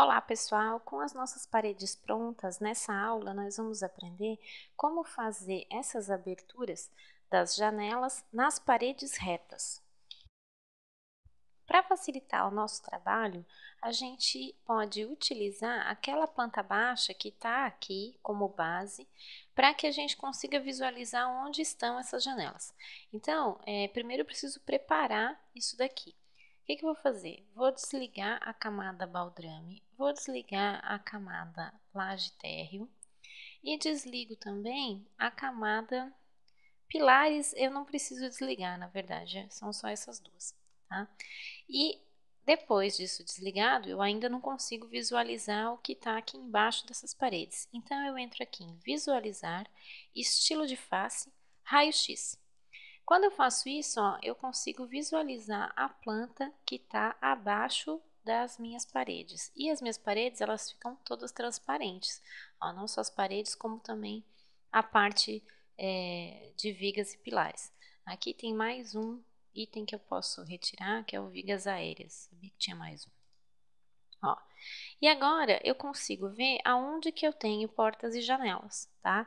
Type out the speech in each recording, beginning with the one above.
Olá pessoal, com as nossas paredes prontas, nessa aula nós vamos aprender como fazer essas aberturas das janelas nas paredes retas. Para facilitar o nosso trabalho, a gente pode utilizar aquela planta baixa que está aqui como base para que a gente consiga visualizar onde estão essas janelas. Então, é, primeiro eu preciso preparar isso daqui que, que eu vou fazer? Vou desligar a camada baldrame, vou desligar a camada laje térreo e desligo também a camada pilares. Eu não preciso desligar, na verdade, é, são só essas duas, tá? E depois disso desligado, eu ainda não consigo visualizar o que está aqui embaixo dessas paredes. Então, eu entro aqui em visualizar, estilo de face, raio-x. Quando eu faço isso, ó, eu consigo visualizar a planta que está abaixo das minhas paredes. E as minhas paredes, elas ficam todas transparentes. Ó, não só as paredes, como também a parte é, de vigas e pilares. Aqui tem mais um item que eu posso retirar, que é o vigas aéreas. Sabia que tinha mais um. Ó. E agora eu consigo ver aonde que eu tenho portas e janelas, tá?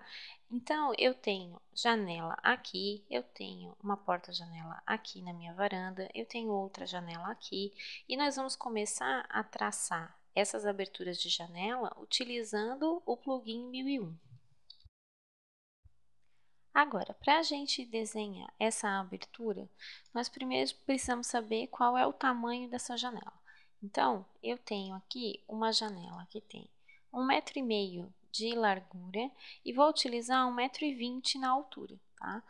Então, eu tenho janela aqui, eu tenho uma porta-janela aqui na minha varanda, eu tenho outra janela aqui, e nós vamos começar a traçar essas aberturas de janela utilizando o plugin 1001. Agora, para a gente desenhar essa abertura, nós primeiro precisamos saber qual é o tamanho dessa janela. Então, eu tenho aqui uma janela que tem um metro e meio de largura e vou utilizar 1,20m na altura, tá?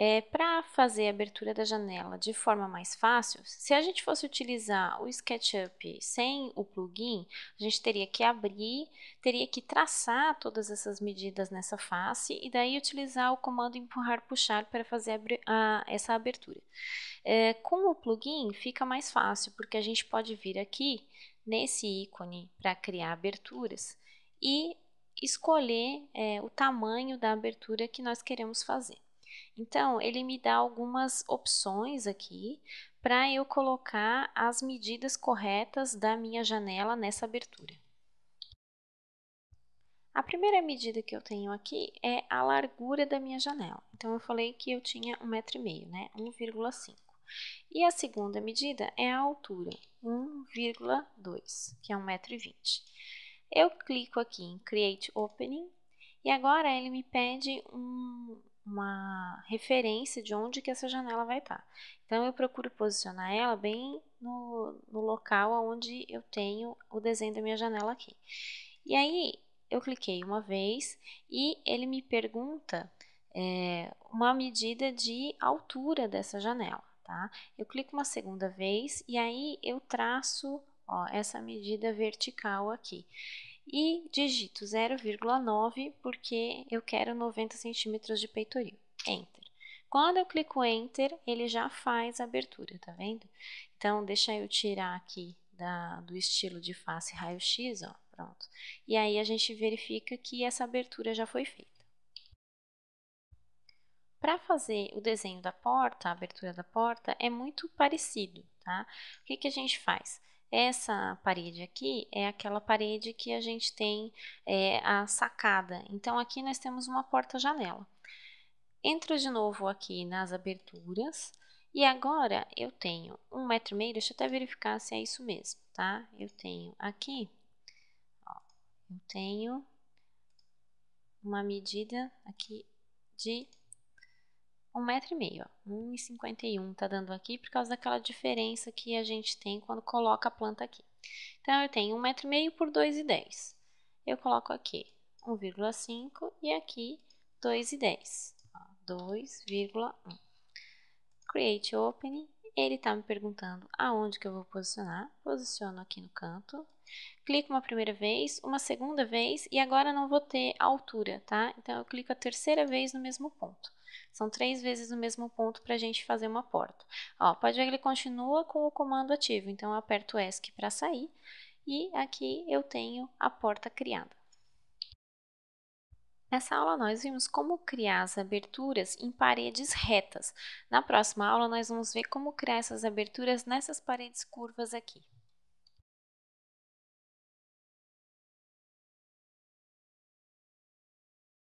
É, Para fazer a abertura da janela de forma mais fácil, se a gente fosse utilizar o SketchUp sem o plugin, a gente teria que abrir, teria que traçar todas essas medidas nessa face e daí utilizar o comando empurrar puxar para fazer a, a, essa abertura. É, com o plugin fica mais fácil, porque a gente pode vir aqui nesse ícone para criar aberturas e escolher é, o tamanho da abertura que nós queremos fazer. Então, ele me dá algumas opções aqui para eu colocar as medidas corretas da minha janela nessa abertura. A primeira medida que eu tenho aqui é a largura da minha janela. Então, eu falei que eu tinha 1,5m, né? 1,5. E a segunda medida é a altura, 1,2, que é 1,20m. Eu clico aqui em Create Opening e agora ele me pede um, uma referência de onde que essa janela vai estar. Então eu procuro posicionar ela bem no, no local onde eu tenho o desenho da minha janela aqui. E aí eu cliquei uma vez e ele me pergunta é, uma medida de altura dessa janela. Tá? Eu clico uma segunda vez e aí eu traço ó, essa medida vertical aqui. E digito 0,9 porque eu quero 90 centímetros de peitoril. Enter. Quando eu clico Enter, ele já faz a abertura, tá vendo? Então, deixa eu tirar aqui da, do estilo de face raio-x, ó, pronto. E aí a gente verifica que essa abertura já foi feita. Para fazer o desenho da porta, a abertura da porta, é muito parecido, tá? O que, que a gente faz? Essa parede aqui é aquela parede que a gente tem é, a sacada. Então, aqui nós temos uma porta-janela. Entro de novo aqui nas aberturas. E agora eu tenho um metro e meio, deixa eu até verificar se é isso mesmo, tá? Eu tenho aqui, ó, eu tenho uma medida aqui de um metro e meio, e um tá dando aqui por causa daquela diferença que a gente tem quando coloca a planta aqui. Então, eu tenho um metro e meio por 2,10. Eu coloco aqui 1,5 e aqui 2,10, 2,1. Create Opening, ele está me perguntando aonde que eu vou posicionar. Posiciono aqui no canto, Clico uma primeira vez, uma segunda vez e agora não vou ter altura, tá? Então eu clico a terceira vez no mesmo ponto. São três vezes no mesmo ponto para a gente fazer uma porta. Ó, pode ver que ele continua com o comando ativo, então eu aperto ESC para sair e aqui eu tenho a porta criada. Nessa aula, nós vimos como criar as aberturas em paredes retas. Na próxima aula, nós vamos ver como criar essas aberturas nessas paredes curvas aqui.